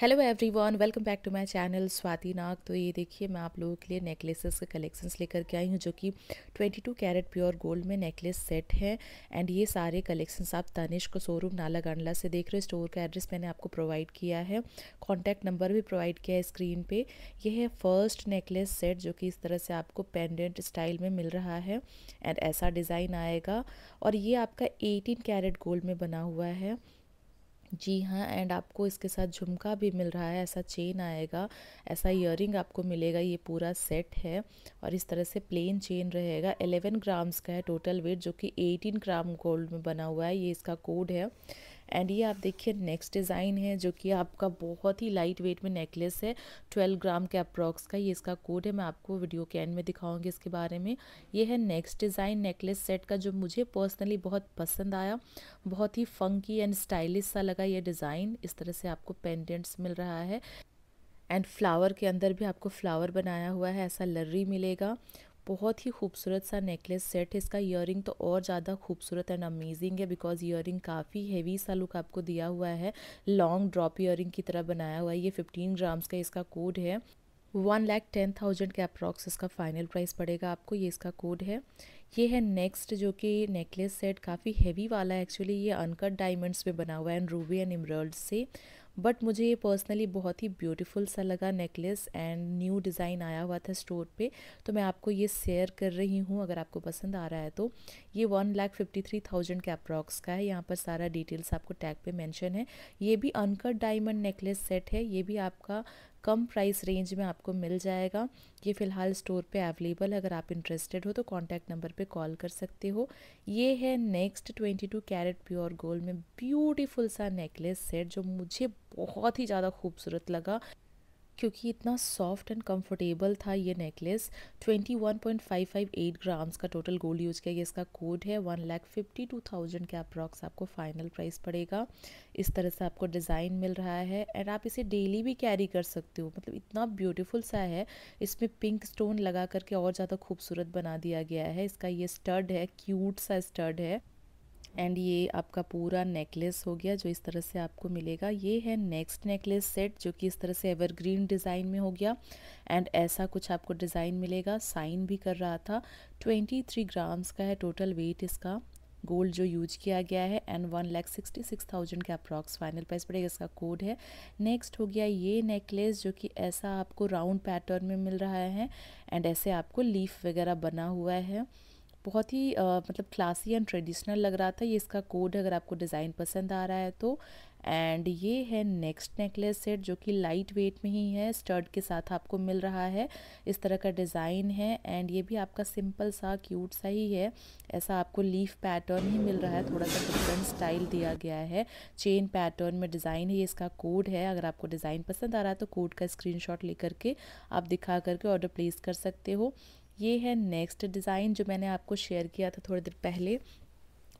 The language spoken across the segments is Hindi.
hello everyone welcome back to my channel Swati Nag तो ये देखिए मैं आप लोगों के लिए नेकलेसेस के कलेक्शंस लेकर के आई हूँ जो कि 22 कैरेट प्योर गोल्ड में नेकलेस सेट है एंड ये सारे कलेक्शंस आप तनिष्क को शोरूम नाला गंडला से देख रहे हो स्टोर का एड्रेस मैंने आपको प्रोवाइड किया है कॉन्टैक्ट नंबर भी प्रोवाइड किया है स्क्रीन पर यह है फर्स्ट नेकलेस सेट जो कि इस तरह से आपको पेंडेंट स्टाइल में मिल रहा है एंड ऐसा डिज़ाइन आएगा और ये आपका एटीन कैरेट गोल्ड में बना हुआ है जी हाँ एंड आपको इसके साथ झुमका भी मिल रहा है ऐसा चेन आएगा ऐसा इयर आपको मिलेगा ये पूरा सेट है और इस तरह से प्लेन चेन रहेगा 11 ग्राम्स का है टोटल वेट जो कि 18 ग्राम गोल्ड में बना हुआ है ये इसका कोड है एंड ये आप देखिए नेक्स्ट डिज़ाइन है जो कि आपका बहुत ही लाइट वेट में नेकलेस है ट्वेल्व ग्राम के अप्रॉक्स का ये इसका कोड है मैं आपको वीडियो के एंड में दिखाऊंगी इसके बारे में ये है नेक्स्ट डिज़ाइन नेकलेस सेट का जो मुझे पर्सनली बहुत पसंद आया बहुत ही फंकी एंड स्टाइलिश सा लगा यह डिज़ाइन इस तरह से आपको पेंडेंट्स मिल रहा है एंड फ्लावर के अंदर भी आपको फ्लावर बनाया हुआ है ऐसा लर्री मिलेगा बहुत ही खूबसूरत सा नेकलेस सेट है इसका ईयरिंग तो और ज़्यादा खूबसूरत एंड अमेजिंग है बिकॉज ईयरिंग काफ़ी हैवी सा लुक आपको दिया हुआ है लॉन्ग ड्रॉप ईयरिंग की तरह बनाया हुआ है ये फिफ्टीन ग्राम्स का इसका कोड है वन लैख टेन थाउजेंड के अप्रॉक्स इसका फाइनल प्राइस पड़ेगा आपको ये इसका कोड है ये है नेक्स्ट जो कि नेकलेस सेट काफ़ी हैवी वाला है एक्चुअली ये अनकट डायमंड्स पे बना हुआ है एंड रूबी एंड इमरल्ड से बट मुझे ये पर्सनली बहुत ही ब्यूटीफुल सा लगा नेकलेस एंड न्यू डिज़ाइन आया हुआ था स्टोर पे तो मैं आपको ये शेयर कर रही हूँ अगर आपको पसंद आ रहा है तो ये one lakh fifty three thousand के अप्रॉक्स का है यहाँ पर सारा डिटेल्स आपको टैग पे मेंशन है ये भी अनकट डायमंड नेकलेस सेट है ये भी आपका कम प्राइस रेंज में आपको मिल जाएगा ये फ़िलहाल स्टोर पर अवेलेबल है अगर आप इंटरेस्टेड हो तो कॉन्टैक्ट नंबर पर कॉल कर सकते हो ये है next twenty two carat pure gold में ब्यूटीफुल सा नेकलेस सेट जो मुझे बहुत ही ज़्यादा खूबसूरत लगा क्योंकि इतना सॉफ्ट एंड कंफर्टेबल था ये नेकलेस 21.558 ग्राम्स का टोटल गोल्ड यूज किया गया इसका कोड है one lakh fifty two thousand के अप्रॉक्स आपको फाइनल प्राइस पड़ेगा इस तरह से आपको डिज़ाइन मिल रहा है एंड आप इसे डेली भी कैरी कर सकते हो मतलब इतना ब्यूटीफुल सा है इसमें पिंक स्टोन लगा करके और ज़्यादा खूबसूरत बना दिया गया है इसका ये स्टड है क्यूट सा स्टड है एंड ये आपका पूरा नेकलेस हो गया जो इस तरह से आपको मिलेगा ये है नेक्स्ट नेकलेस सेट जो कि इस तरह से एवरग्रीन डिज़ाइन में हो गया एंड ऐसा कुछ आपको डिज़ाइन मिलेगा साइन भी कर रहा था 23 ग्राम्स का है टोटल वेट इसका गोल्ड जो यूज किया गया है and one lakh sixty six thousand का अप्रॉक्स फाइनल प्राइस पड़ेगा इसका कोड है नेक्स्ट हो गया ये नेकलेस जो कि ऐसा आपको राउंड पैटर्न में मिल रहा है एंड ऐसे आपको लीफ वगैरह बना हुआ है बहुत ही मतलब क्लासी एंड ट्रेडिशनल लग रहा था ये इसका कोड है अगर आपको डिज़ाइन पसंद आ रहा है तो एंड ये है नेक्स्ट नेकलेस सेट जो कि लाइट वेट में ही है स्टर्ड के साथ आपको मिल रहा है इस तरह का डिज़ाइन है एंड ये भी आपका सिंपल सा क्यूट सा ही है ऐसा आपको लीफ पैटर्न ही मिल रहा है थोड़ा सा डिफरेंट स्टाइल दिया गया है चेन पैटर्न में डिज़ाइन है ये इसका कोड है अगर आपको डिज़ाइन पसंद आ रहा है तो कोड का स्क्रीन लेकर के आप दिखा करके ऑर्डर प्लेस कर सकते हो ये है नेक्स्ट डिज़ाइन जो मैंने आपको शेयर किया था थोड़ी देर पहले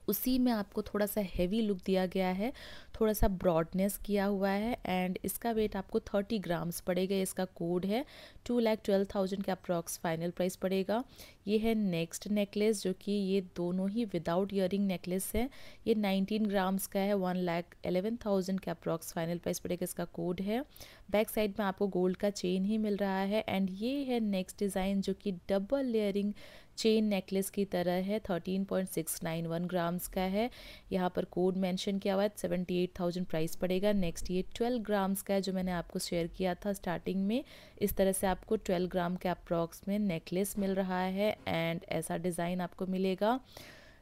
उसी में आपको थोड़ा सा हैवी लुक दिया गया है थोड़ा सा ब्रॉडनेस किया हुआ है एंड इसका वेट आपको थर्टी ग्राम्स पड़ेगा इसका कोड है टू लैख ट्वेल्व थाउजेंड का अप्रॉक्स फाइनल प्राइस पड़ेगा ये है नेक्स्ट नेकलेस जो कि ये दोनों ही विदाउट ईयरिंग नेकलेस है ये नाइनटीन ग्राम्स का है वन लैख एलेवन थाउजेंड का अप्रॉक्स फाइनल प्राइस पड़ेगा इसका कोड है बैक साइड में आपको गोल्ड का चेन ही मिल रहा है एंड ये है नेक्स्ट डिज़ाइन जो कि डबल लेयरिंग चेन नेकलेस की तरह है 13.691 ग्राम्स का है यहाँ पर कोड मेंशन किया हुआ है 78,000 प्राइस पड़ेगा नेक्स्ट ये 12 ग्राम्स का है जो मैंने आपको शेयर किया था स्टार्टिंग में इस तरह से आपको 12 ग्राम के अप्रॉक्स में नेकलेस मिल रहा है एंड ऐसा डिज़ाइन आपको मिलेगा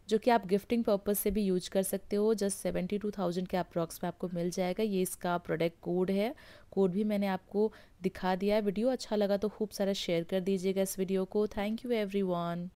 जो कि आप गिफ्टिंग पर्पज़ से भी यूज कर सकते हो जस्ट सेवेंटी टू थाउजेंड के अप्रॉक्स में आपको मिल जाएगा ये इसका प्रोडक्ट कोड है कोड भी मैंने आपको दिखा दिया है वीडियो अच्छा लगा तो खूब सारा शेयर कर दीजिएगा इस वीडियो को थैंक यू एवरी